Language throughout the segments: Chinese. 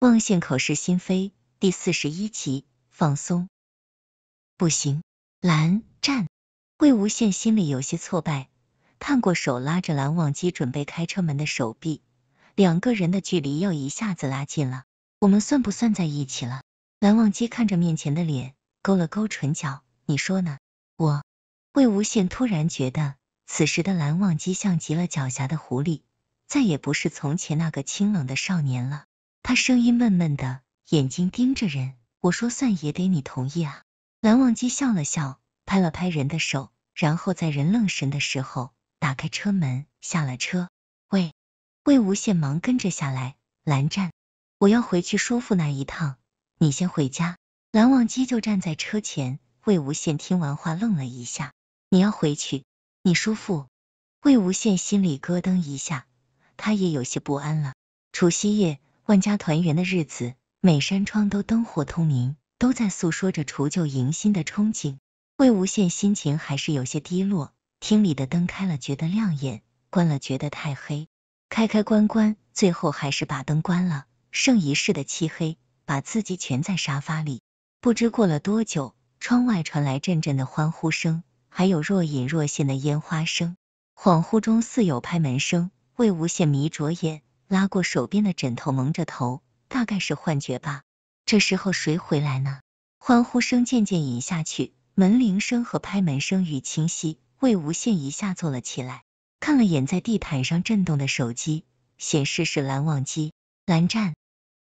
《忘羡口是心非》第四十一集，放松不行。蓝湛、魏无羡心里有些挫败，探过手拉着蓝忘机准备开车门的手臂，两个人的距离又一下子拉近了。我们算不算在一起了？蓝忘机看着面前的脸，勾了勾唇角，你说呢？我……魏无羡突然觉得，此时的蓝忘机像极了狡黠的狐狸，再也不是从前那个清冷的少年了。他声音闷闷的，眼睛盯着人。我说算也得你同意啊！蓝忘机笑了笑，拍了拍人的手，然后在人愣神的时候打开车门下了车。喂，魏无羡忙跟着下来。蓝湛，我要回去叔父那一趟，你先回家。蓝忘机就站在车前。魏无羡听完话愣了一下，你要回去？你叔父？魏无羡心里咯噔一下，他也有些不安了。除夕夜。万家团圆的日子，每扇窗都灯火通明，都在诉说着除旧迎新的憧憬。魏无羡心情还是有些低落，厅里的灯开了觉得亮眼，关了觉得太黑，开开关关，最后还是把灯关了，剩一室的漆黑，把自己蜷在沙发里。不知过了多久，窗外传来阵阵的欢呼声，还有若隐若现的烟花声，恍惚中似有拍门声。魏无羡迷着眼。拉过手边的枕头蒙着头，大概是幻觉吧。这时候谁回来呢？欢呼声渐渐隐下去，门铃声和拍门声愈清晰。魏无羡一下坐了起来，看了眼在地毯上震动的手机，显示是蓝忘机。蓝湛，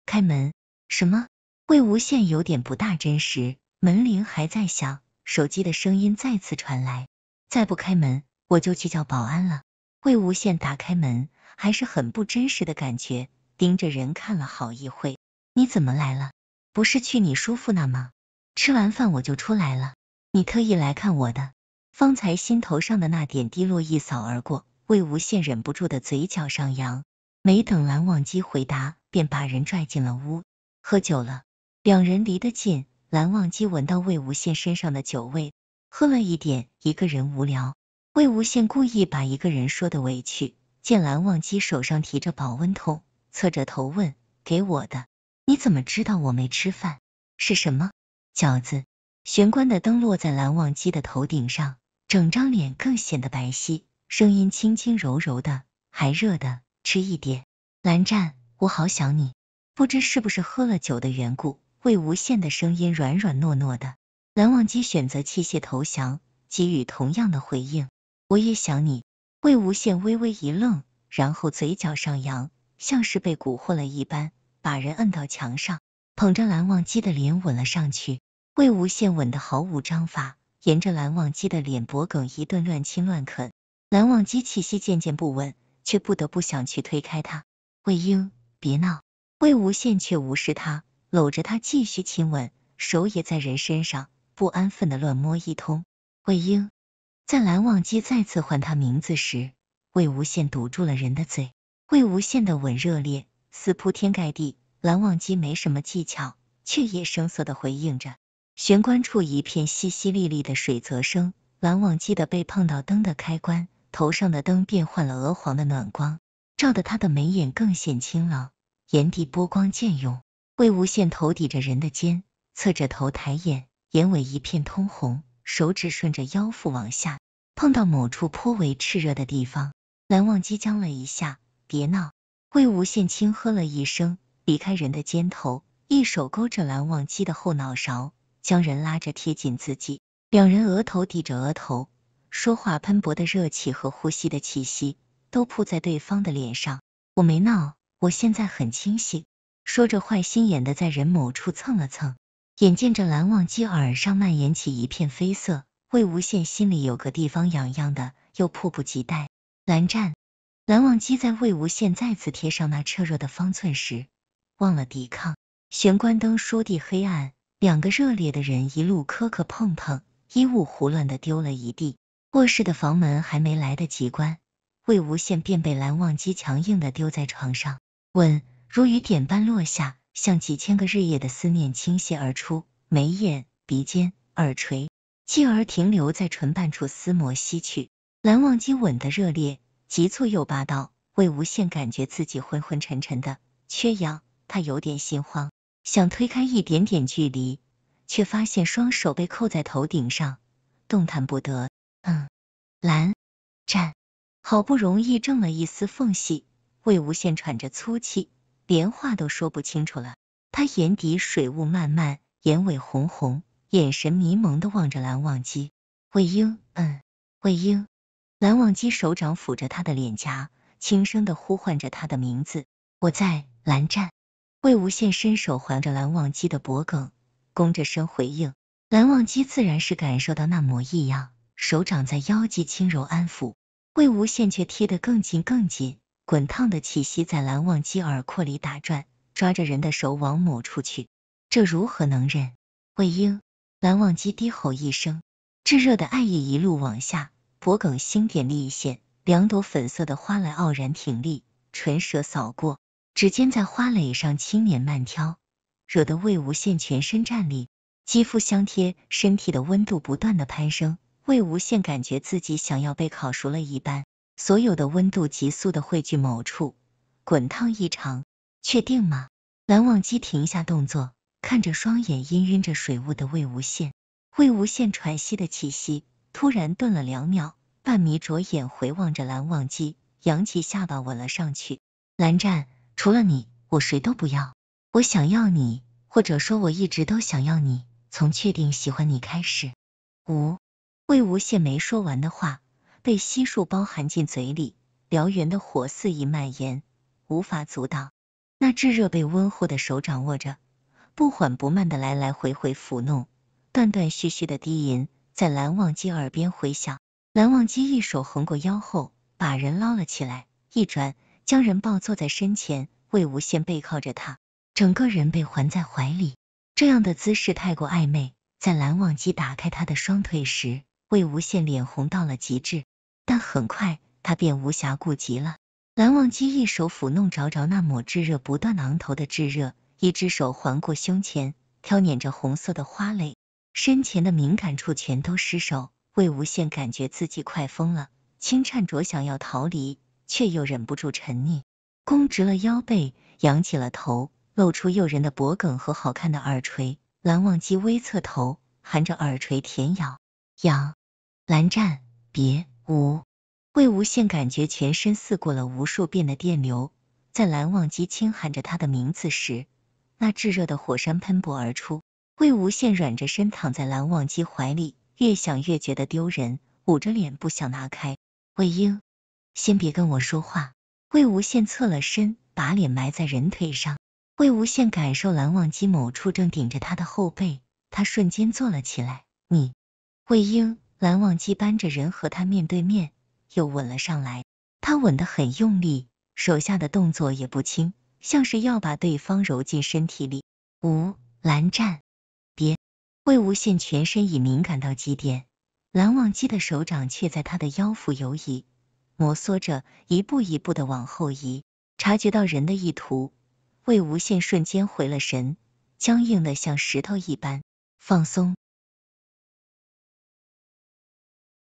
开门。什么？魏无羡有点不大真实。门铃还在响，手机的声音再次传来，再不开门我就去叫保安了。魏无羡打开门，还是很不真实的感觉，盯着人看了好一会。你怎么来了？不是去你叔父那吗？吃完饭我就出来了。你特意来看我的？方才心头上的那点低落一扫而过，魏无羡忍不住的嘴角上扬。没等蓝忘机回答，便把人拽进了屋喝酒了。两人离得近，蓝忘机闻到魏无羡身上的酒味，喝了一点，一个人无聊。魏无羡故意把一个人说的委屈，见蓝忘机手上提着保温桶，侧着头问：“给我的？你怎么知道我没吃饭？是什么？饺子？”玄关的灯落在蓝忘机的头顶上，整张脸更显得白皙，声音轻轻柔柔的，还热的，吃一点。蓝湛，我好想你。不知是不是喝了酒的缘故，魏无羡的声音软软糯糯的。蓝忘机选择弃械投降，给予同样的回应。我也想你。魏无羡微微一愣，然后嘴角上扬，像是被蛊惑了一般，把人摁到墙上，捧着蓝忘机的脸吻了上去。魏无羡吻得毫无章法，沿着蓝忘机的脸、脖梗一顿乱亲乱啃。蓝忘机气息渐渐不稳，却不得不想去推开他。魏婴，别闹。魏无羡却无视他，搂着他继续亲吻，手也在人身上不安分的乱摸一通。魏婴。在蓝忘机再次唤他名字时，魏无羡堵住了人的嘴。魏无羡的吻热烈，似铺天盖地。蓝忘机没什么技巧，却也声色的回应着。玄关处一片淅淅沥沥的水泽声。蓝忘机的被碰到灯的开关，头上的灯变换了鹅黄的暖光，照得他的眉眼更显清朗，眼底波光渐涌。魏无羡头抵着人的肩，侧着头抬眼，眼尾一片通红。手指顺着腰腹往下，碰到某处颇为炽热的地方，蓝忘机僵了一下。别闹！魏无羡轻喝了一声，离开人的肩头，一手勾着蓝忘机的后脑勺，将人拉着贴紧自己。两人额头抵着额头，说话喷薄的热气和呼吸的气息都扑在对方的脸上。我没闹，我现在很清醒。说着，坏心眼的在人某处蹭了蹭。眼见着蓝忘机耳上蔓延起一片绯色，魏无羡心里有个地方痒痒的，又迫不及待。蓝湛、蓝忘机在魏无羡再次贴上那炽热的方寸时，忘了抵抗。玄关灯说地黑暗，两个热烈的人一路磕磕碰碰，衣物胡乱的丢了一地。卧室的房门还没来得及关，魏无羡便被蓝忘机强硬的丢在床上，吻如雨点般落下。像几千个日夜的思念倾泻而出，眉眼、鼻尖、耳垂，继而停留在唇瓣处撕磨吸去。蓝忘机吻得热烈、急促又霸道，魏无羡感觉自己昏昏沉沉的，缺氧，他有点心慌，想推开一点点距离，却发现双手被扣在头顶上，动弹不得。嗯，蓝湛，好不容易挣了一丝缝隙，魏无羡喘着粗气。连话都说不清楚了，他眼底水雾漫漫，眼尾红红，眼神迷蒙的望着蓝忘机。魏婴，嗯，魏婴。蓝忘机手掌抚着他的脸颊，轻声的呼唤着他的名字。我在。蓝湛。魏无羡伸手环着蓝忘机的脖梗，弓着身回应。蓝忘机自然是感受到那抹异样，手掌在腰际轻柔安抚，魏无羡却贴得更紧更紧。滚烫的气息在蓝忘机耳廓里打转，抓着人的手往某处去，这如何能忍？魏婴，蓝忘机低吼一声，炙热的爱意一路往下，脖梗星点立一线，两朵粉色的花蕾傲然挺立，唇舌扫过，指尖在花蕾上轻捻慢挑，惹得魏无羡全身颤栗，肌肤相贴，身体的温度不断的攀升，魏无羡感觉自己想要被烤熟了一般。所有的温度急速的汇聚某处，滚烫异常。确定吗？蓝忘机停下动作，看着双眼氤氲着水雾的魏无羡。魏无羡喘息的气息突然顿了两秒，半眯着眼回望着蓝忘机，扬起下巴吻了上去。蓝湛，除了你，我谁都不要。我想要你，或者说我一直都想要你，从确定喜欢你开始。五，魏无羡没说完的话。被悉数包含进嘴里，燎原的火肆意蔓延，无法阻挡。那炙热被温乎的手掌握着，不缓不慢的来来回回抚弄，断断续续的低吟在蓝忘机耳边回响。蓝忘机一手横过腰后，把人捞了起来，一转将人抱坐在身前。魏无羡背靠着他，整个人被环在怀里，这样的姿势太过暧昧，在蓝忘机打开他的双腿时，魏无羡脸红到了极致。但很快，他便无暇顾及了。蓝忘机一手抚弄着着那抹炙热不断昂头的炙热，一只手环过胸前，挑捻着红色的花蕾，身前的敏感处全都失手。魏无羡感觉自己快疯了，轻颤着想要逃离，却又忍不住沉溺，弓直了腰背，扬起了头，露出诱人的脖梗和好看的耳垂。蓝忘机微侧头，含着耳垂舔咬，咬。蓝湛，别。五，魏无羡感觉全身似过了无数遍的电流，在蓝忘机轻喊着他的名字时，那炙热的火山喷薄而出。魏无羡软着身躺在蓝忘机怀里，越想越觉得丢人，捂着脸不想拿开。魏婴，先别跟我说话。魏无羡侧了身，把脸埋在人腿上。魏无羡感受蓝忘机某处正顶着他的后背，他瞬间坐了起来。你，魏婴。蓝忘机扳着人和他面对面，又吻了上来。他吻得很用力，手下的动作也不轻，像是要把对方揉进身体里。吴蓝湛，别！魏无羡全身已敏感到极点，蓝忘机的手掌却在他的腰腹游移，摩挲着，一步一步的往后移。察觉到人的意图，魏无羡瞬间回了神，僵硬的像石头一般，放松。